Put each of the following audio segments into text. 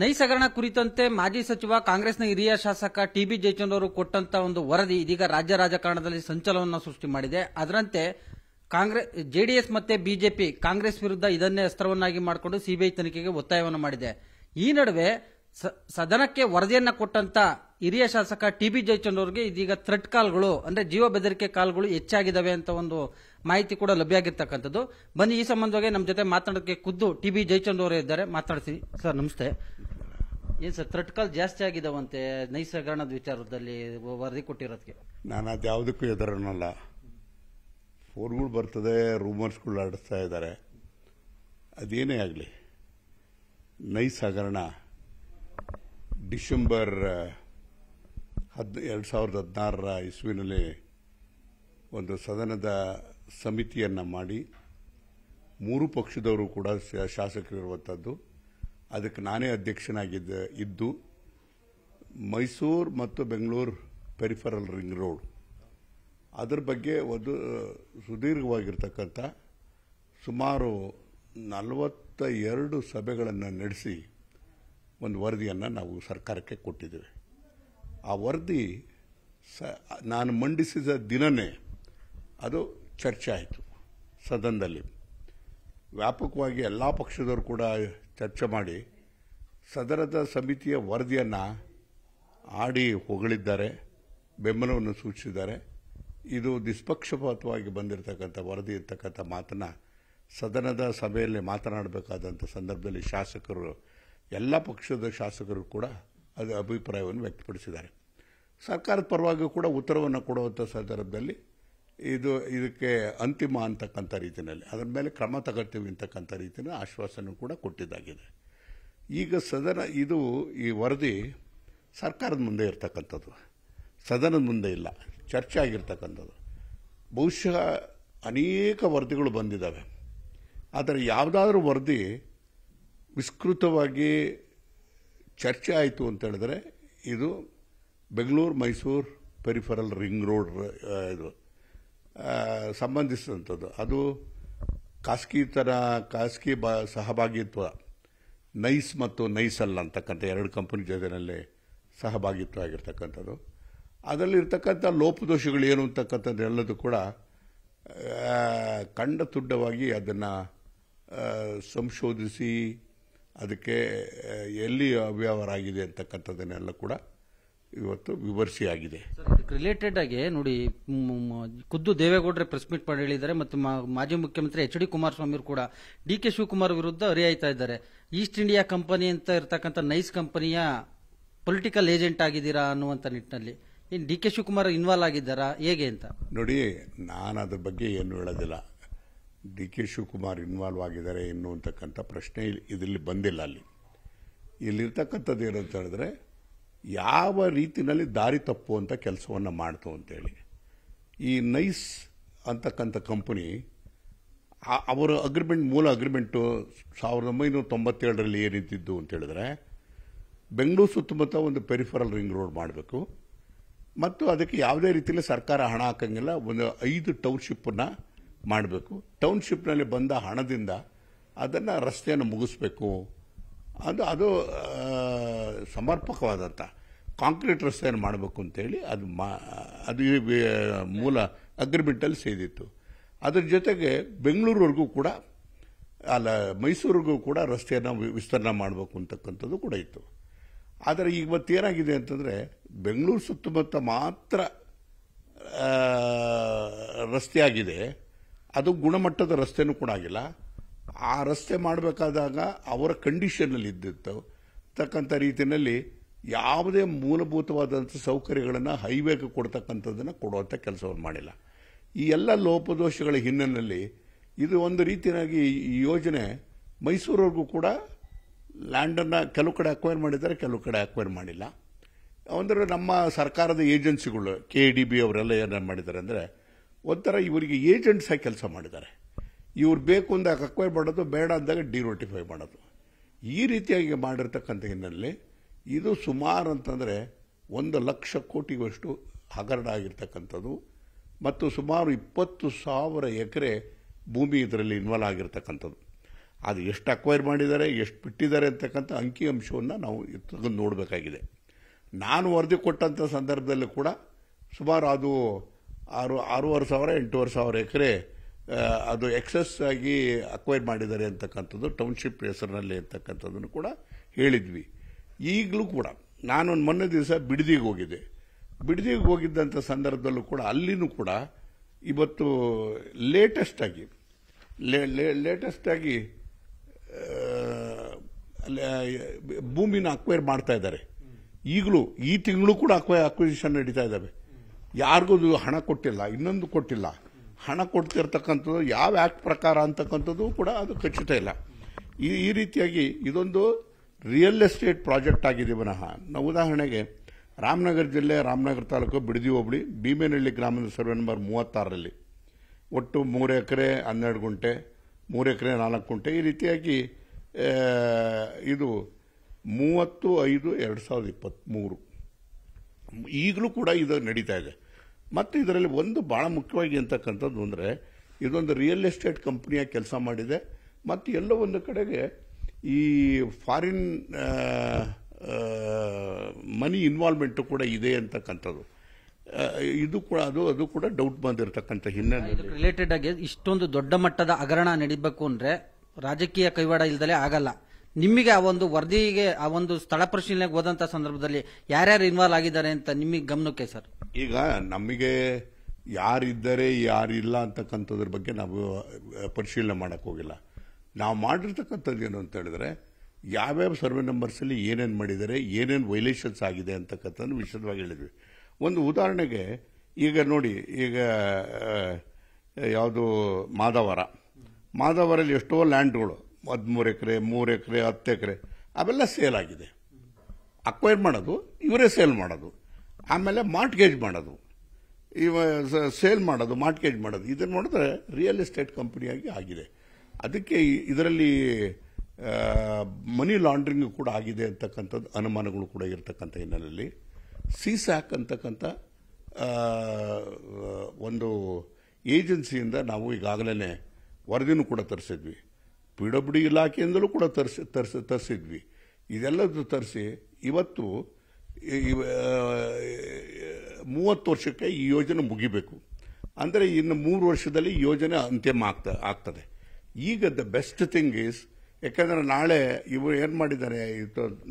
ನೈಸಗರಣ ಕುರಿತಂತೆ ಮಾಜಿ ಸಚಿವ ಕಾಂಗ್ರೆಸ್ನ ಹಿರಿಯ ಶಾಸಕ ಟಿಬಿ ಜಯಚಂದ್ರ ಅವರು ಕೊಟ್ಟಂತ ಒಂದು ವರದಿ ಇದೀಗ ರಾಜ್ಯ ರಾಜಕಾರಣದಲ್ಲಿ ಸಂಚಲನವನ್ನು ಸೃಷ್ಟಿ ಮಾಡಿದೆ ಅದರಂತೆ ಕಾಂಗ್ರೆಸ್ ಜೆಡಿಎಸ್ ಮತ್ತೆ ಬಿಜೆಪಿ ಕಾಂಗ್ರೆಸ್ ವಿರುದ್ಧ ಇದನ್ನೇ ಅಸ್ತ್ರವನ್ನಾಗಿ ಮಾಡಿಕೊಂಡು ಸಿಬಿಐ ತನಿಖೆಗೆ ಒತ್ತಾಯವನ್ನು ಮಾಡಿದೆ ಈ ನಡುವೆ ಸದನಕ್ಕೆ ವರದಿಯನ್ನ ಕೊಟ್ಟಂತ ಹಿರಿಯ ಶಾಸಕ ಟಿ ಬಿ ಅವರಿಗೆ ಇದೀಗ ಥ್ರೆಟ್ ಕಾಲ್ಗಳು ಅಂದ್ರೆ ಜೀವ ಬೆದರಿಕೆ ಕಾಲ್ಗಳು ಹೆಚ್ಚಾಗಿದ್ದಾವೆ ಅಂತ ಒಂದು ಮಾಹಿತಿ ಕೂಡ ಲಭ್ಯ ಆಗಿರ್ತಕ್ಕಂಥದ್ದು ಬನ್ನಿ ಈ ಸಂಬಂಧವಾಗಿ ನಮ್ಮ ಜೊತೆ ಮಾತಾಡೋದಕ್ಕೆ ಖುದ್ದು ಟಿ ಬಿ ಅವರೇ ಇದ್ದಾರೆ ಮಾತಾಡ್ತೀನಿ ಸರ್ ನಮಸ್ತೆ ಏನ್ ಸರ್ ಥ್ರೆಟ್ ಕಾಲ್ ಜಾಸ್ತಿ ಆಗಿದಾವಂತೆ ನೈಸಗರಣದ ವಿಚಾರದಲ್ಲಿ ವರದಿ ಕೊಟ್ಟಿರೋದಕ್ಕೆ ನಾನು ಅದು ಯಾವುದಕ್ಕೂ ಎದುರನ್ನಲ್ಲ ಫೋನ್ಗಳು ಬರ್ತದೆ ರೂಮರ್ಸ್ಗಳು ಆಡಿಸ್ತಾ ಇದ್ದಾರೆ ಅದೇನೇ ಆಗಲಿ ನೈಸ್ ಡಿಸೆಂಬರ್ ಹದ್ ಎರಡು ಸಾವಿರದ ಹದಿನಾರರ ಇಸ್ವಿನಲ್ಲಿ ಒಂದು ಸದನದ ಸಮಿತಿಯನ್ನು ಮಾಡಿ ಮೂರು ಪಕ್ಷದವರು ಕೂಡ ಶಾಸಕರಿರುವಂಥದ್ದು ಅದಕ್ಕೆ ನಾನೇ ಅಧ್ಯಕ್ಷನಾಗಿದ್ದ ಇದ್ದು ಮೈಸೂರು ಮತ್ತು ಬೆಂಗಳೂರು ಪೆರಿಫರಲ್ ರಿಂಗ್ ರೋಡ್ ಅದರ ಬಗ್ಗೆ ಒಂದು ಸುದೀರ್ಘವಾಗಿರ್ತಕ್ಕಂಥ ಸುಮಾರು ನಲವತ್ತ ಎರಡು ಸಭೆಗಳನ್ನು ನಡೆಸಿ ಒಂದು ವರದಿಯನ್ನು ನಾವು ಸರ್ಕಾರಕ್ಕೆ ಕೊಟ್ಟಿದ್ದೇವೆ ಆ ವರದಿ ಸ ನಾನು ಮಂಡಿಸಿದ ದಿನವೇ ಅದು ಚರ್ಚೆ ಆಯಿತು ಸದನದಲ್ಲಿ ವ್ಯಾಪಕವಾಗಿ ಎಲ್ಲ ಪಕ್ಷದವರು ಕೂಡ ಚರ್ಚೆ ಮಾಡಿ ಸದನದ ಸಮಿತಿಯ ವರದಿಯನ್ನು ಆಡಿ ಹೊಗಳಿದ್ದಾರೆ ಬೆಂಬಲವನ್ನು ಸೂಚಿಸಿದ್ದಾರೆ ಇದು ನಿಷ್ಪಕ್ಷಪಾತವಾಗಿ ಬಂದಿರತಕ್ಕಂಥ ವರದಿ ಇರ್ತಕ್ಕಂಥ ಮಾತನ್ನು ಸದನದ ಸಭೆಯಲ್ಲಿ ಮಾತನಾಡಬೇಕಾದಂಥ ಸಂದರ್ಭದಲ್ಲಿ ಶಾಸಕರು ಎಲ್ಲ ಪಕ್ಷದ ಶಾಸಕರು ಕೂಡ ಅದು ಅಭಿಪ್ರಾಯವನ್ನು ವ್ಯಕ್ತಪಡಿಸಿದ್ದಾರೆ ಸರ್ಕಾರದ ಪರವಾಗಿಯೂ ಕೂಡ ಉತ್ತರವನ್ನು ಕೊಡುವಂಥ ಸಂದರ್ಭದಲ್ಲಿ ಇದು ಇದಕ್ಕೆ ಅಂತಿಮ ಅಂತಕ್ಕಂಥ ರೀತಿಯಲ್ಲಿ ಅದರ ಮೇಲೆ ಕ್ರಮ ತಗೊಳ್ತೀವಿ ಅಂತಕ್ಕಂಥ ರೀತಿಯ ಆಶ್ವಾಸನೂ ಕೂಡ ಕೊಟ್ಟಿದ್ದಾಗಿದೆ ಈಗ ಸದನ ಇದು ಈ ವರದಿ ಸರ್ಕಾರದ ಮುಂದೆ ಇರತಕ್ಕಂಥದ್ದು ಸದನದ ಮುಂದೆ ಇಲ್ಲ ಚರ್ಚೆ ಆಗಿರ್ತಕ್ಕಂಥದ್ದು ಬಹುಶಃ ಅನೇಕ ವರದಿಗಳು ಬಂದಿದ್ದಾವೆ ಆದರೆ ಯಾವುದಾದ್ರೂ ವರದಿ ವಿಸ್ತೃತವಾಗಿ ಚರ್ಚೆ ಆಯಿತು ಅಂತ ಹೇಳಿದ್ರೆ ಇದು Bengaluru Mysuru peripheral ring road ಇದು ಸಂಬಂಧಿಸಿದಂಥದ್ದು ಅದು ಖಾಸಗಿ ಥರ ಖಾಸಗಿ ಬ ಸಹಭಾಗಿತ್ವ ನೈಸ್ ಮತ್ತು ನೈಸಲ್ ಅಂತಕ್ಕಂಥ ಎರಡು ಕಂಪನಿ ಜೊತೆಯಲ್ಲಿ ಸಹಭಾಗಿತ್ವ ಆಗಿರ್ತಕ್ಕಂಥದ್ದು ಅದರಲ್ಲಿರ್ತಕ್ಕಂಥ ಲೋಪದೋಷಗಳು ಏನು ಅಂತಕ್ಕಂಥದ್ದು ಎಲ್ಲದೂ ಕೂಡ ಕಂಡ ತುಡ್ಡವಾಗಿ ಅದನ್ನು ಸಂಶೋಧಿಸಿ ಅದಕ್ಕೆ ಎಲ್ಲಿ ಅವ್ಯವಹಾರ ಆಗಿದೆ ಅಂತಕ್ಕಂಥದ್ದನ್ನೆಲ್ಲ ಕೂಡ ಇವತ್ತು ವಿವರಿಸಿಯಾಗಿದೆ ರಿಲೇಟೆಡ್ ಆಗಿ ನೋಡಿ ಖುದ್ದು ದೇವೇಗೌಡರ ಪ್ರೆಸ್ ಮೀಟ್ ಮಾಡಿ ಹೇಳಿದ್ದಾರೆ ಮತ್ತು ಮಾಜಿ ಮುಖ್ಯಮಂತ್ರಿ ಎಚ್ ಡಿ ಕುಮಾರಸ್ವಾಮಿ ಕೂಡ ಡಿ ಕೆ ಶಿವಕುಮಾರ್ ವಿರುದ್ಧ ಹರಿಯಾಯ್ತಾ ಇದ್ದಾರೆ ಈಸ್ಟ್ ಇಂಡಿಯಾ ಕಂಪನಿ ಅಂತ ಇರತಕ್ಕಂಥ ನೈಸ್ ಕಂಪನಿಯ ಪೊಲಿಟಿಕಲ್ ಏಜೆಂಟ್ ಆಗಿದ್ದೀರಾ ಅನ್ನುವಂಥ ನಿಟ್ಟಿನಲ್ಲಿ ಡಿ ಕೆ ಶಿವಕುಮಾರ್ ಇನ್ವಾಲ್ವ್ ಆಗಿದ್ದಾರಾ ಹೇಗೆ ಅಂತ ನೋಡಿ ನಾನು ಅದ್ರ ಬಗ್ಗೆ ಏನು ಹೇಳೋದಿಲ್ಲ ಡಿ ಕೆ ಶಿವಕುಮಾರ್ ಇನ್ವಾಲ್ವ್ ಆಗಿದ್ದಾರೆ ಎನ್ನುವಂತಕ್ಕಂಥ ಪ್ರಶ್ನೆ ಇದರಲ್ಲಿ ಬಂದಿಲ್ಲ ಅಲ್ಲಿ ಇಲ್ಲಿರ್ತಕ್ಕಂಥದ್ದು ಏನಂತ ಹೇಳಿದ್ರೆ ಯಾವ ರೀತಿಯಲ್ಲಿ ದಾರಿ ತಪ್ಪುವಂಥ ಕೆಲಸವನ್ನು ಮಾಡ್ತು ಅಂತೇಳಿ ಈ ನೈಸ್ ಅಂತಕ್ಕಂಥ ಕಂಪನಿ ಅವರ ಅಗ್ರಿಮೆಂಟ್ ಮೂಲ ಅಗ್ರಿಮೆಂಟು ಸಾವಿರದ ಒಂಬೈನೂರ ತೊಂಬತ್ತೇಳರಲ್ಲಿ ಏನಿದ್ದಿದ್ದು ಅಂತ ಹೇಳಿದ್ರೆ ಬೆಂಗಳೂರು ಸುತ್ತಮುತ್ತ ಒಂದು ಪೆರಿಫರಲ್ ರಿಂಗ್ ರೋಡ್ ಮಾಡಬೇಕು ಮತ್ತು ಅದಕ್ಕೆ ಯಾವುದೇ ರೀತಿಯಲ್ಲಿ ಸರ್ಕಾರ ಹಣ ಹಾಕಂಗಿಲ್ಲ ಒಂದು ಐದು ಟೌನ್ಶಿಪ್ಪನ್ನು ಮಾಡಬೇಕು ಟೌನ್ಶಿಪ್ನಲ್ಲಿ ಬಂದ ಹಣದಿಂದ ಅದನ್ನು ರಸ್ತೆಯನ್ನು ಮುಗಿಸ್ಬೇಕು ಅದು ಅದು ಸಮರ್ಪಕವಾದಂಥ ಕಾಂಕ್ರೀಟ್ ರಸ್ತೆಯನ್ನು ಮಾಡಬೇಕು ಅಂತೇಳಿ ಅದು ಮಾ ಅದು ಮೂಲ ಅಗ್ರಿಮೆಂಟಲ್ಲಿ ಸೇದಿತ್ತು ಅದರ ಜೊತೆಗೆ ಬೆಂಗಳೂರವರೆಗೂ ಕೂಡ ಅಲ್ಲ ಮೈಸೂರಿಗೂ ಕೂಡ ರಸ್ತೆಯನ್ನು ವಿಸ್ತರಣೆ ಮಾಡಬೇಕು ಅಂತಕ್ಕಂಥದ್ದು ಕೂಡ ಇತ್ತು ಆದರೆ ಈಗ ಮತ್ತೇನಾಗಿದೆ ಅಂತಂದರೆ ಬೆಂಗಳೂರು ಸುತ್ತಮುತ್ತ ಮಾತ್ರ ರಸ್ತೆಯಾಗಿದೆ ಅದು ಗುಣಮಟ್ಟದ ರಸ್ತೆನೂ ಕೂಡ ಆಗಿಲ್ಲ ಆ ರಸ್ತೆ ಮಾಡಬೇಕಾದಾಗ ಅವರ ಕಂಡೀಷನ್ನಲ್ಲಿ ಇದ್ದಿತ್ತು ತಕ್ಕಂಥ ರೀತಿಯಲ್ಲಿ ಯಾವುದೇ ಮೂಲಭೂತವಾದಂಥ ಸೌಕರ್ಯಗಳನ್ನು ಹೈವೇಗೆ ಕೊಡ್ತಕ್ಕಂಥದ್ದನ್ನು ಕೊಡುವಂಥ ಕೆಲಸವನ್ನು ಮಾಡಿಲ್ಲ ಈ ಎಲ್ಲ ಲೋಪದೋಷಗಳ ಹಿನ್ನೆಲೆಯಲ್ಲಿ ಇದು ಒಂದು ರೀತಿಯಾಗಿ ಈ ಯೋಜನೆ ಮೈಸೂರವ್ರಿಗೂ ಕೂಡ ಲ್ಯಾಂಡನ್ನು ಕೆಲವು ಕಡೆ ಅಕ್ವೈರ್ ಮಾಡಿದ್ದಾರೆ ಕೆಲವು ಕಡೆ ಅಕ್ವೈರ್ ಮಾಡಿಲ್ಲ ಅಂದರೆ ನಮ್ಮ ಸರ್ಕಾರದ ಏಜೆನ್ಸಿಗಳು ಕೆ ಡಿ ಬಿ ಅವರೆಲ್ಲ ಏನೇನು ಮಾಡಿದ್ದಾರೆ ಅಂದರೆ ಒಂಥರ ಇವರಿಗೆ ಏಜೆಂಟ್ಸ್ ಆಗಿ ಕೆಲಸ ಮಾಡಿದ್ದಾರೆ ಇವ್ರು ಬೇಕು ಅಂದಾಗ ಅಕ್ವೈರ್ ಮಾಡೋದು ಬೇಡ ಅಂದಾಗ ಡಿನೋಟಿಫೈ ಮಾಡೋದು ಈ ರೀತಿಯಾಗಿ ಮಾಡಿರ್ತಕ್ಕಂಥ ಹಿನ್ನೆಲೆ ಇದು ಸುಮಾರು ಅಂತಂದರೆ ಒಂದು ಲಕ್ಷ ಕೋಟಿಗಷ್ಟು ಹಗರಣ ಆಗಿರ್ತಕ್ಕಂಥದ್ದು ಮತ್ತು ಸುಮಾರು ಇಪ್ಪತ್ತು ಸಾವಿರ ಎಕರೆ ಭೂಮಿ ಇದರಲ್ಲಿ ಇನ್ವಾಲ್ವ್ ಆಗಿರ್ತಕ್ಕಂಥದ್ದು ಅದು ಎಷ್ಟು ಅಕ್ವೈರ್ ಮಾಡಿದ್ದಾರೆ ಎಷ್ಟು ಬಿಟ್ಟಿದ್ದಾರೆ ಅಂತಕ್ಕಂಥ ಅಂಕಿಅಂಶವನ್ನು ನಾವು ತಗೊಂಡು ನೋಡಬೇಕಾಗಿದೆ ನಾನು ವರದಿ ಕೊಟ್ಟಂಥ ಸಂದರ್ಭದಲ್ಲೂ ಕೂಡ ಸುಮಾರು ಅದು ಆರು ಆರೂವರೆ ಸಾವಿರ ಎಂಟೂವರೆ ಸಾವಿರ ಎಕರೆ ಅದು ಎಕ್ಸಸ್ ಆಗಿ ಅಕ್ವೈರ್ ಮಾಡಿದ್ದಾರೆ ಅಂತಕ್ಕಂಥದ್ದು ಟೌನ್ಶಿಪ್ ಹೆಸರಿನಲ್ಲಿ ಅಂತಕ್ಕಂಥದ್ದನ್ನು ಕೂಡ ಹೇಳಿದ್ವಿ ಈಗಲೂ ಕೂಡ ನಾನೊಂದು ಮೊನ್ನೆ ದಿವಸ ಬಿಡದಿಗೆ ಹೋಗಿದ್ದೆ ಬಿಡದಿಗೆ ಹೋಗಿದ್ದಂಥ ಸಂದರ್ಭದಲ್ಲೂ ಕೂಡ ಅಲ್ಲಿನೂ ಕೂಡ ಇವತ್ತು ಲೇಟೆಸ್ಟ್ ಆಗಿ ಲೇಟೆಸ್ಟ್ ಆಗಿ ಭೂಮಿನ ಅಕ್ವೈರ್ ಮಾಡ್ತಾ ಇದ್ದಾರೆ ಈಗಲೂ ಈ ತಿಂಗಳು ಕೂಡ ಅಕ್ವೈ ಅಕ್ವಿಸಿಷನ್ ನಡೀತಾ ಇದ್ದಾವೆ ಯಾರಿಗೂ ಹಣ ಕೊಟ್ಟಿಲ್ಲ ಇನ್ನೊಂದು ಕೊಟ್ಟಿಲ್ಲ ಹಣ ಕೊಡ್ತಿರ್ತಕ್ಕಂಥದ್ದು ಯಾವ ಆ್ಯಕ್ಟ್ ಪ್ರಕಾರ ಅಂತಕ್ಕಂಥದ್ದು ಕೂಡ ಅದು ಖಚಿತ ಇಲ್ಲ ಈ ಈ ರೀತಿಯಾಗಿ ಇದೊಂದು ರಿಯಲ್ ಎಸ್ಟೇಟ್ ಪ್ರಾಜೆಕ್ಟ್ ಆಗಿದೆ ಪುನಃ ನಾವು ಉದಾಹರಣೆಗೆ ರಾಮನಗರ ಜಿಲ್ಲೆ ರಾಮನಗರ ತಾಲೂಕು ಬಿಡದಿ ಹೋಬಳಿ ಭೀಮೇನಹಳ್ಳಿ ಗ್ರಾಮದ ಸರ್ವೆ ನಂಬರ್ ಮೂವತ್ತಾರರಲ್ಲಿ ಒಟ್ಟು ಮೂರು ಎಕರೆ ಹನ್ನೆರಡು ಗುಂಟೆ ಮೂರು ಎಕರೆ ನಾಲ್ಕು ಗುಂಟೆ ಈ ರೀತಿಯಾಗಿ ಇದು ಮೂವತ್ತು ಐದು ಎರಡು ಸಾವಿರದ ಇಪ್ಪತ್ತ್ಮೂರು ಈಗಲೂ ಕೂಡ ಇದು ನಡೀತಾ ಇದೆ ಮತ್ತು ಇದರಲ್ಲಿ ಒಂದು ಭಾಳ ಮುಖ್ಯವಾಗಿ ಅಂತಕ್ಕಂಥದ್ದು ಅಂದರೆ ಇದೊಂದು ರಿಯಲ್ ಎಸ್ಟೇಟ್ ಕಂಪ್ನಿಯಾಗಿ ಕೆಲಸ ಮಾಡಿದೆ ಮತ್ತು ಎಲ್ಲೋ ಒಂದು ಕಡೆಗೆ ಈ ಫಾರಿನ್ ಮನಿ ಇನ್ವಾಲ್ವ್ಮೆಂಟು ಕೂಡ ಇದೆ ಅಂತಕ್ಕಂಥದ್ದು ಇದು ಕೂಡ ಅದು ಅದು ಕೂಡ ಡೌಟ್ ಬಂದಿರತಕ್ಕಂಥ ಹಿನ್ನೆಲೆ ರಿಲೇಟೆಡ್ ಆಗಿ ಇಷ್ಟೊಂದು ದೊಡ್ಡ ಮಟ್ಟದ ಹಗರಣ ನಡೀಬೇಕು ಅಂದರೆ ರಾಜಕೀಯ ಕೈವಾಡ ಇಲ್ಲದಲೇ ಆಗಲ್ಲ ನಿಮಗೆ ಆ ಒಂದು ವರದಿಗೆ ಆ ಒಂದು ಸ್ಥಳ ಪರಿಶೀಲನೆಗೆ ಹೋದಂತ ಸಂದರ್ಭದಲ್ಲಿ ಯಾರ್ಯಾರು ಇನ್ವಾಲ್ವ್ ಆಗಿದ್ದಾರೆ ಅಂತ ನಿಮಗೆ ಗಮನಕ್ಕೆ ಸರ್ ಈಗ ನಮಗೆ ಯಾರಿದ್ದಾರೆ ಯಾರಿಲ್ಲ ಅಂತಕ್ಕಂಥದ್ರ ಬಗ್ಗೆ ನಾವು ಪರಿಶೀಲನೆ ಮಾಡೋಕ್ಕೆ ಹೋಗಿಲ್ಲ ನಾವು ಮಾಡಿರ್ತಕ್ಕಂಥದ್ದು ಏನು ಅಂತ ಹೇಳಿದ್ರೆ ಯಾವ್ಯಾವ ಸರ್ವೆ ನಂಬರ್ಸಲ್ಲಿ ಏನೇನು ಮಾಡಿದ್ದಾರೆ ಏನೇನು ವೈಲೇಷನ್ಸ್ ಆಗಿದೆ ಅಂತಕ್ಕಂಥದ್ದು ವಿಶದವಾಗಿ ಹೇಳಿದ್ವಿ ಒಂದು ಉದಾಹರಣೆಗೆ ಈಗ ನೋಡಿ ಈಗ ಯಾವುದು ಮಾದವರ ಮಾದವರಲ್ಲಿ ಎಷ್ಟೋ ಲ್ಯಾಂಡ್ಗಳು ಹದಿಮೂರು ಎಕರೆ ಮೂರು ಎಕರೆ ಹತ್ತು ಎಕರೆ ಅವೆಲ್ಲ ಸೇಲ್ ಆಗಿದೆ ಅಕ್ವೈರ್ ಮಾಡೋದು ಇವರೇ ಸೇಲ್ ಮಾಡೋದು ಆಮೇಲೆ ಮಾರ್ಟ್ಗೇಜ್ ಮಾಡೋದು ಇವ ಸೇಲ್ ಮಾಡೋದು ಮಾರ್ಟ್ಗೇಜ್ ಮಾಡೋದು ಇದನ್ನು ನೋಡಿದ್ರೆ ರಿಯಲ್ ಎಸ್ಟೇಟ್ ಕಂಪನಿಯಾಗಿ ಆಗಿದೆ ಅದಕ್ಕೆ ಇದರಲ್ಲಿ ಮನಿ ಲಾಂಡ್ರಿಂಗ್ ಕೂಡ ಆಗಿದೆ ಅಂತಕ್ಕಂಥದ್ದು ಅನುಮಾನಗಳು ಕೂಡ ಇರತಕ್ಕಂಥ ಹಿನ್ನೆಲೆಯಲ್ಲಿ ಸಿಸ್ಯಾಕ್ ಅಂತಕ್ಕಂಥ ಒಂದು ಏಜೆನ್ಸಿಯಿಂದ ನಾವು ಈಗಾಗಲೇ ವರದಿನೂ ಕೂಡ ತರಿಸಿದ್ವಿ ಪಿ ಡಬ್ಲ್ಯೂ ಡಿ ಇಲಾಖೆಯಿಂದಲೂ ಕೂಡ ತರಿಸಿ ತರಿಸಿ ತರಿಸಿದ್ವಿ ಇದೆಲ್ಲದೂ ತರಿಸಿ ಇವತ್ತು ಮೂವತ್ತು ವರ್ಷಕ್ಕೆ ಈ ಯೋಜನೆ ಮುಗಿಬೇಕು ಅಂದರೆ ಇನ್ನು ಮೂರು ವರ್ಷದಲ್ಲಿ ಯೋಜನೆ ಅಂತ್ಯಮ ಆಗ್ತಾ ಆಗ್ತದೆ ಈಗ ದ ಬೆಸ್ಟ್ ಥಿಂಗ್ ಈಸ್ ಯಾಕಂದರೆ ನಾಳೆ ಇವರು ಏನು ಮಾಡಿದ್ದಾರೆ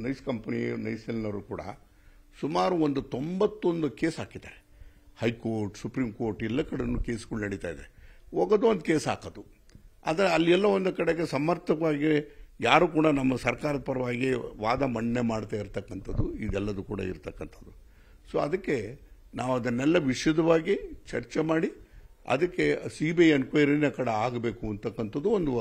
ನೈಸ್ ಕಂಪನಿ ನೈಸಲ್ನವರು ಕೂಡ ಸುಮಾರು ಒಂದು ತೊಂಬತ್ತೊಂದು ಕೇಸ್ ಹಾಕಿದ್ದಾರೆ ಹೈಕೋರ್ಟ್ ಸುಪ್ರೀಂ ಕೋರ್ಟ್ ಎಲ್ಲ ಕಡೆಯೂ ಕೇಸ್ಗಳು ನಡೀತಾ ಇದೆ ಹೋಗೋದು ಒಂದು ಕೇಸ್ ಹಾಕೋದು ಆದರೆ ಅಲ್ಲೆಲ್ಲ ಒಂದು ಕಡೆಗೆ ಸಮರ್ಥವಾಗಿ ಯಾರು ಕೂಡ ನಮ್ಮ ಸರ್ಕಾರದ ಪರವಾಗಿ ವಾದ ಮಂಡನೆ ಮಾಡ್ತಾ ಇರ್ತಕ್ಕಂಥದ್ದು ಇದೆಲ್ಲದೂ ಕೂಡ ಇರತಕ್ಕಂಥದ್ದು ಸೊ ಅದಕ್ಕೆ ನಾವು ಅದನ್ನೆಲ್ಲ ವಿಶುದ್ಧವಾಗಿ ಚರ್ಚೆ ಮಾಡಿ ಅದಕ್ಕೆ ಸಿ ಬಿ ಐ ಎನ್ಕ್ವೈರಿನ ಕಡೆ ಆಗಬೇಕು ಅಂತಕ್ಕಂಥದ್ದು ಒಂದು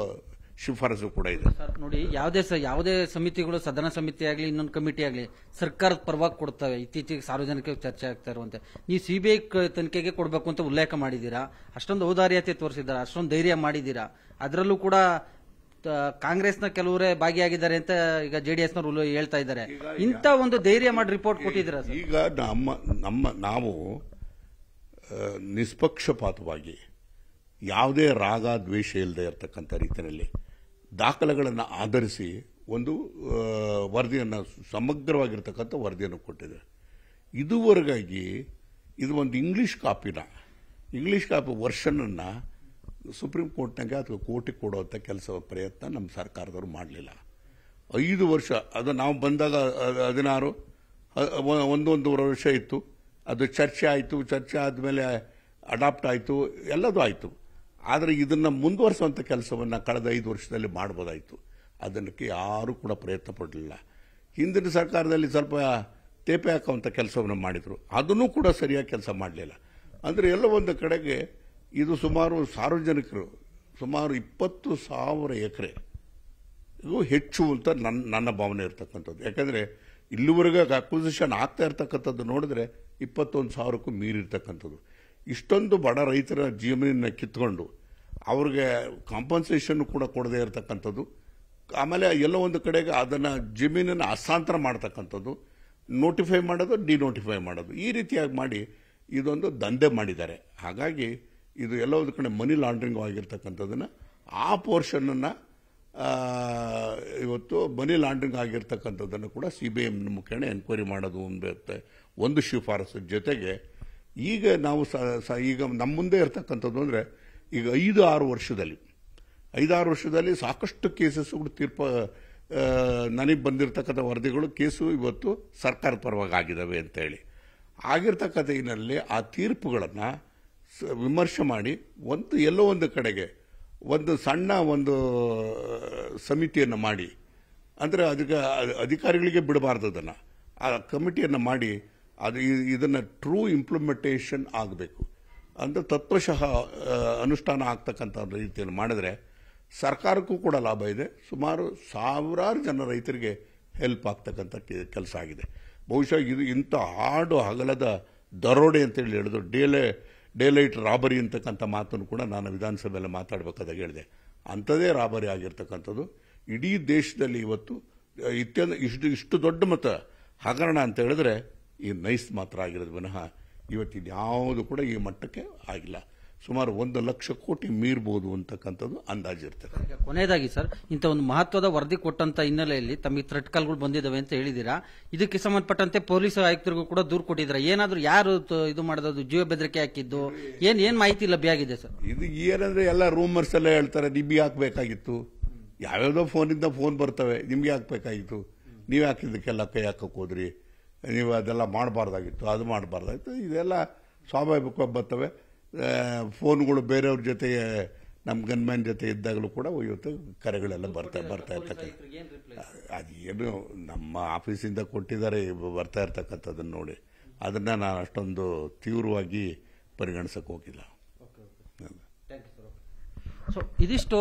ಶಿಫಾರಸು ಕೂಡ ಇದೆ ಸರ್ ನೋಡಿ ಯಾವುದೇ ಯಾವುದೇ ಸಮಿತಿಗಳು ಸದನ ಸಮಿತಿ ಆಗಲಿ ಇನ್ನೊಂದು ಕಮಿಟಿ ಆಗಲಿ ಸರ್ಕಾರದ ಪರವಾಗಿ ಕೊಡ್ತವೆ ಇತ್ತೀಚೆಗೆ ಸಾರ್ವಜನಿಕ ಚರ್ಚೆ ಆಗ್ತಾ ಇರುವಂತೆ ನೀವು ಸಿಬಿಐ ತನಿಖೆಗೆ ಕೊಡಬೇಕು ಅಂತ ಉಲ್ಲೇಖ ಮಾಡಿದ್ದೀರಾ ಅಷ್ಟೊಂದು ಔದಾರ್ಯತೆ ತೋರಿಸಿದ್ದಾರೆ ಅಷ್ಟೊಂದು ಧೈರ್ಯ ಮಾಡಿದ್ದೀರಾ ಅದರಲ್ಲೂ ಕೂಡ ಕಾಂಗ್ರೆಸ್ನ ಕೆಲವರೇ ಭಾಗಿಯಾಗಿದ್ದಾರೆ ಅಂತ ಈಗ ಜೆಡಿಎಸ್ನವರು ಹೇಳ್ತಾ ಇದ್ದಾರೆ ಇಂಥ ಒಂದು ಧೈರ್ಯ ಮಾಡಿ ರಿಪೋರ್ಟ್ ಕೊಟ್ಟಿದ್ದೀರಾ ಈಗ ನಮ್ಮ ನಮ್ಮ ನಾವು ನಿಷ್ಪಕ್ಷಪಾತವಾಗಿ ಯಾವುದೇ ರಾಗ ದ್ವೇಷ ಇಲ್ಲದೆ ಇರತಕ್ಕಂಥ ರೀತಿಯಲ್ಲಿ ದಾಖಲೆಗಳನ್ನು ಆಧರಿಸಿ ಒಂದು ವರದಿಯನ್ನು ಸಮಗ್ರವಾಗಿರ್ತಕ್ಕಂಥ ವರದಿಯನ್ನು ಕೊಟ್ಟಿದೆ ಇದುವರೆಗಾಗಿ ಇದು ಒಂದು ಇಂಗ್ಲಿಷ್ ಕಾಪಿನ ಇಂಗ್ಲಿಷ್ ಕಾಪಿ ವರ್ಷನನ್ನು ಸುಪ್ರೀಂ ಕೋರ್ಟ್ನಾಗೆ ಅಥವಾ ಕೋರ್ಟಿಗೆ ಕೊಡುವಂಥ ಕೆಲಸ ಪ್ರಯತ್ನ ನಮ್ಮ ಸರ್ಕಾರದವರು ಮಾಡಲಿಲ್ಲ ಐದು ವರ್ಷ ಅದು ನಾವು ಬಂದಾಗ ಹದಿನಾರು ಒಂದೊಂದೂವರೆ ವರ್ಷ ಇತ್ತು ಅದು ಚರ್ಚೆ ಆಯಿತು ಚರ್ಚೆ ಆದಮೇಲೆ ಅಡಾಪ್ಟ್ ಆಯಿತು ಎಲ್ಲದೂ ಆಯಿತು ಆದರೆ ಇದನ್ನು ಮುಂದುವರಿಸುವಂಥ ಕೆಲಸವನ್ನು ಕಳೆದ ಐದು ವರ್ಷದಲ್ಲಿ ಮಾಡ್ಬೋದಾಯಿತು ಅದಕ್ಕೆ ಯಾರೂ ಕೂಡ ಪ್ರಯತ್ನ ಪಡಲಿಲ್ಲ ಹಿಂದಿನ ಸರ್ಕಾರದಲ್ಲಿ ಸ್ವಲ್ಪ ತೇಪೆ ಹಾಕುವಂಥ ಕೆಲಸವನ್ನು ಮಾಡಿದರು ಅದನ್ನು ಕೂಡ ಸರಿಯಾಗಿ ಕೆಲಸ ಮಾಡಲಿಲ್ಲ ಅಂದರೆ ಎಲ್ಲ ಒಂದು ಕಡೆಗೆ ಇದು ಸುಮಾರು ಸಾರ್ವಜನಿಕರು ಸುಮಾರು ಇಪ್ಪತ್ತು ಸಾವಿರ ಎಕರೆ ಇದು ಹೆಚ್ಚು ಅಂತ ನನ್ನ ನನ್ನ ಭಾವನೆ ಇರತಕ್ಕಂಥದ್ದು ಯಾಕಂದರೆ ಇಲ್ಲಿವರೆಗೂ ಅಕ್ವಿಸಿಷನ್ ಆಗ್ತಾ ಇರ್ತಕ್ಕಂಥದ್ದು ನೋಡಿದ್ರೆ ಇಪ್ಪತ್ತೊಂದು ಸಾವಿರಕ್ಕೂ ಮೀರಿರ್ತಕ್ಕಂಥದ್ದು ಇಷ್ಟೊಂದು ಬಡ ರೈತರ ಜೀವನ ಕಿತ್ಕೊಂಡು ಅವ್ರಿಗೆ ಕಾಂಪನ್ಸೇಷನ್ ಕೂಡ ಕೊಡದೇ ಇರತಕ್ಕಂಥದ್ದು ಆಮೇಲೆ ಎಲ್ಲೋ ಒಂದು ಕಡೆಗೆ ಅದನ್ನು ಜಮೀನನ್ನು ಹಸ್ತಾಂತರ ಮಾಡ್ತಕ್ಕಂಥದ್ದು ನೋಟಿಫೈ ಮಾಡೋದು ಡಿನೋಟಿಫೈ ಮಾಡೋದು ಈ ರೀತಿಯಾಗಿ ಮಾಡಿ ಇದೊಂದು ದಂಧೆ ಮಾಡಿದ್ದಾರೆ ಹಾಗಾಗಿ ಇದು ಒಂದು ಕಡೆ ಮನಿ ಲಾಂಡ್ರಿಂಗ್ ಆಗಿರ್ತಕ್ಕಂಥದ್ದನ್ನು ಆ ಪೋರ್ಷನನ್ನು ಇವತ್ತು ಮನಿ ಲಾಂಡ್ರಿಂಗ್ ಆಗಿರ್ತಕ್ಕಂಥದ್ದನ್ನು ಕೂಡ ಸಿ ಬಿ ಐ ಮುಖೇಣ ಎನ್ಕ್ವೈರಿ ಮಾಡೋದು ಒಂದು ಒಂದು ಶಿಫಾರಸು ಜೊತೆಗೆ ಈಗ ನಾವು ಈಗ ನಮ್ಮ ಮುಂದೆ ಇರ್ತಕ್ಕಂಥದ್ದು ಅಂದರೆ ಈಗ ಐದು ಆರು ವರ್ಷದಲ್ಲಿ ಐದಾರು ವರ್ಷದಲ್ಲಿ ಸಾಕಷ್ಟು ಕೇಸಸ್ಗಳು ತೀರ್ಪ ನನಗೆ ಬಂದಿರತಕ್ಕಂಥ ವರದಿಗಳು ಕೇಸು ಇವತ್ತು ಸರ್ಕಾರ ಪರವಾಗಿ ಆಗಿದ್ದಾವೆ ಅಂತೇಳಿ ಆಗಿರ್ತಕ್ಕಂಥ ಇನ್ನಲ್ಲಿ ಆ ತೀರ್ಪುಗಳನ್ನು ವಿಮರ್ಶೆ ಮಾಡಿ ಒಂದು ಎಲ್ಲೋ ಒಂದು ಕಡೆಗೆ ಒಂದು ಸಣ್ಣ ಒಂದು ಸಮಿತಿಯನ್ನು ಮಾಡಿ ಅಂದರೆ ಅದಕ್ಕೆ ಅಧಿಕಾರಿಗಳಿಗೆ ಬಿಡಬಾರ್ದು ಅದನ್ನು ಆ ಕಮಿಟಿಯನ್ನು ಮಾಡಿ ಅದು ಇದನ್ನು ಟ್ರೂ ಇಂಪ್ಲಿಮೆಂಟೇಷನ್ ಆಗಬೇಕು ಅಂದರೆ ತತ್ವಶಃ ಅನುಷ್ಠಾನ ಆಗ್ತಕ್ಕಂಥ ರೀತಿಯಲ್ಲಿ ಮಾಡಿದ್ರೆ ಸರ್ಕಾರಕ್ಕೂ ಕೂಡ ಲಾಭ ಇದೆ ಸುಮಾರು ಸಾವಿರಾರು ಜನ ರೈತರಿಗೆ ಹೆಲ್ಪ್ ಆಗ್ತಕ್ಕಂಥ ಕೆಲಸ ಆಗಿದೆ ಬಹುಶಃ ಇದು ಇಂಥ ಹಾಡು ಹಗಲದ ದರೋಡೆ ಅಂತೇಳಿ ಹೇಳಿದ್ರು ಡೇಲೆ ಡೇಲೈಟ್ ರಾಬರಿ ಅಂತಕ್ಕಂಥ ಮಾತನ್ನು ಕೂಡ ನಾನು ವಿಧಾನಸಭೆಯಲ್ಲಿ ಮಾತಾಡಬೇಕಾದಾಗ ಹೇಳಿದೆ ಅಂಥದೇ ರಾಬರಿ ಆಗಿರ್ತಕ್ಕಂಥದ್ದು ಇಡೀ ದೇಶದಲ್ಲಿ ಇವತ್ತು ಇತ್ಯ ಇಷ್ಟು ಇಷ್ಟು ದೊಡ್ಡ ಮತ ಹಗರಣ ಅಂತ ಹೇಳಿದ್ರೆ ಈ ನೈಸ್ ಮಾತ್ರ ಆಗಿರೋದು ವಿನಃ ಇವತ್ತಿದ್ಯಾವುದು ಕೂಡ ಈ ಮಟ್ಟಕ್ಕೆ ಆಗಿಲ್ಲ ಸುಮಾರು ಒಂದು ಲಕ್ಷ ಕೋಟಿ ಮೀರ್ಬೋದು ಅಂತಕ್ಕಂಥದ್ದು ಅಂದಾಜಿರ್ತದೆ ಕೊನೆಯದಾಗಿ ಸರ್ ಇಂಥ ಒಂದು ಮಹತ್ವದ ವರದಿ ಕೊಟ್ಟಂತ ಹಿನ್ನೆಲೆಯಲ್ಲಿ ತಮಗೆ ಕಾಲ್ಗಳು ಬಂದಿದ್ದಾವೆ ಅಂತ ಹೇಳಿದಿರಾ ಇದಕ್ಕೆ ಸಂಬಂಧಪಟ್ಟಂತೆ ಪೊಲೀಸ್ ಆಯುಕ್ತರಿಗೂ ಕೂಡ ದೂರು ಕೊಟ್ಟಿದ್ರೆ ಏನಾದರೂ ಯಾರು ಇದು ಮಾಡೋದು ಜೀವ ಬೆದರಿಕೆ ಹಾಕಿದ್ದು ಏನ್ ಏನ್ ಮಾಹಿತಿ ಲಭ್ಯ ಆಗಿದೆ ಸರ್ ಇದು ಏನಂದ್ರೆ ಎಲ್ಲ ರೂಮರ್ಸ್ ಎಲ್ಲ ಹೇಳ್ತಾರೆ ನಿಮ್ಗೆ ಹಾಕಬೇಕಾಗಿತ್ತು ಯಾವ್ಯಾವುದೋ ಫೋನಿಂದ ಫೋನ್ ಬರ್ತವೆ ನಿಮ್ಗೆ ಹಾಕಬೇಕಾಗಿತ್ತು ನೀವು ಹಾಕಿದ್ದಕ್ಕೆಲ್ಲ ಕೈ ಹಾಕಕ್ಕೆ ಹೋದ್ರಿ ನೀವು ಅದೆಲ್ಲ ಮಾಡಬಾರ್ದಾಗಿತ್ತು ಅದು ಮಾಡಬಾರ್ದಾಗಿತ್ತು ಇದೆಲ್ಲ ಸ್ವಾಭಾವಿಕವಾಗಿ ಬರ್ತವೆ ಫೋನ್ಗಳು ಬೇರೆಯವ್ರ ಜೊತೆಗೆ ನಮ್ಮ ಗನ್ಮ್ಯಾನ್ ಜೊತೆ ಇದ್ದಾಗಲೂ ಕೂಡ ಇವತ್ತು ಕರೆಗಳೆಲ್ಲ ಬರ್ತಾ ಬರ್ತಾ ಇರ್ತಕ್ಕಂಥ ಅದೇನು ನಮ್ಮ ಆಫೀಸಿಂದ ಕೊಟ್ಟಿದ್ದಾರೆ ಬರ್ತಾ ಇರ್ತಕ್ಕಂಥದ್ದನ್ನು ನೋಡಿ ಅದನ್ನು ನಾನು ಅಷ್ಟೊಂದು ತೀವ್ರವಾಗಿ ಪರಿಗಣಿಸಕ್ಕೆ ಹೋಗಿಲ್ಲ ಸೊ ಇದಿಷ್ಟು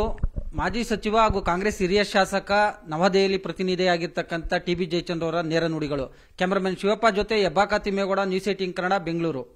ಮಾಜಿ ಸಚಿವ ಹಾಗೂ ಕಾಂಗ್ರೆಸ್ ಹಿರಿಯ ಶಾಸಕ ನವದೆಹಲಿ ಪ್ರತಿನಿಧಿಯಾಗಿರ್ತಕ್ಕಂಥ ಟಿ ಬಿ ಜಯಚಂದ್ರ ಅವರ ನೇರ ನುಡಿಗಳು ಕ್ಯಾಮರಾಮನ್ ಶಿವಪ್ಪ ಜೊತೆ ಮೇಗೋಡ ನ್ಯೂಸ್ ಏಟಿಂಗ್ ಕನ್ನಡ ಬೆಂಗಳೂರು